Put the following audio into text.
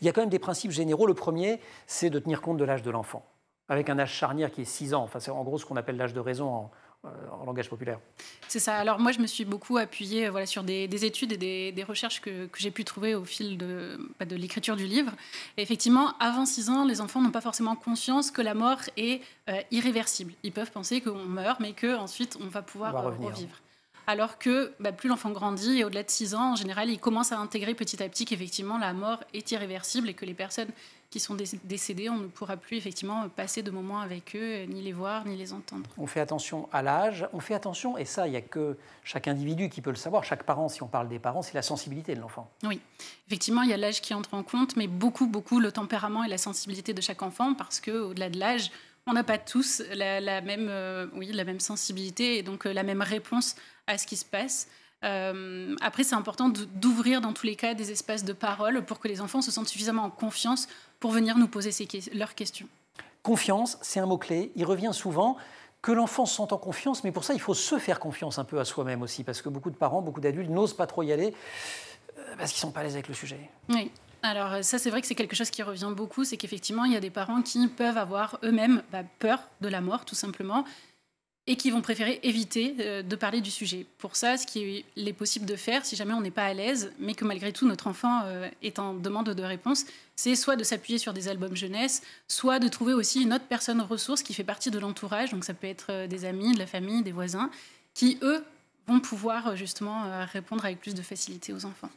il y a quand même des principes généraux. Le premier, c'est de tenir compte de l'âge de l'enfant, avec un âge charnière qui est 6 ans. Enfin, c'est en gros ce qu'on appelle l'âge de raison en, euh, langage populaire. C'est ça. Alors moi, je me suis beaucoup appuyée euh, voilà, sur des, études et des, recherches que, j'ai pu trouver au fil de, bah, de l'écriture du livre. effectivement, avant 6 ans, les enfants n'ont pas forcément conscience que la mort est euh, irréversible. Ils peuvent penser qu'on meurt, mais qu'ensuite, on va pouvoir revivre alors que bah, plus l'enfant grandit, et au-delà de 6 ans, en général, il commence à intégrer petit à petit qu'effectivement la mort est irréversible et que les personnes qui sont décédées, on ne pourra plus effectivement passer de moments avec eux, euh, ni les voir, ni les entendre. On fait attention à l'âge, on fait attention, et ça, il n'y a que chaque individu qui peut le savoir, chaque parent, si on parle des parents, c'est la sensibilité de l'enfant. Oui, effectivement, il y a l'âge qui entre en compte, mais beaucoup, beaucoup le tempérament et la sensibilité de chaque enfant, parce qu'au-delà de l'âge, on n'a pas tous la, même, euh, oui, la même sensibilité et donc euh, la même réponse à ce qui se passe. Euh, après, c'est important d'ouvrir dans tous les cas des espaces de parole pour que les enfants se sentent suffisamment en confiance pour venir nous poser leurs questions. Confiance, c'est un mot-clé. Il revient souvent que l'enfant se sente en confiance, mais pour ça, il faut se faire confiance un peu à soi-même aussi, parce que beaucoup de parents, beaucoup d'adultes n'osent pas trop y aller parce qu'ils ne sont pas à l'aise avec le sujet. Oui, alors euh, ça, c'est vrai que c'est quelque chose qui revient beaucoup, c'est qu'effectivement, il y a des parents qui peuvent avoir eux-mêmes bah, peur de la mort, tout simplement, et qui vont préférer éviter euh, de parler du sujet. Pour ça, ce qu'il est possible de faire, si jamais on n'est pas à l'aise, mais que malgré tout notre enfant euh, est en demande de réponse, c'est soit de s'appuyer sur des albums jeunesse, soit de trouver aussi une autre personne ressource qui fait partie de l'entourage, donc ça peut être des amis, de la famille, des voisins, qui, eux, vont pouvoir justement répondre avec plus de facilité aux enfants.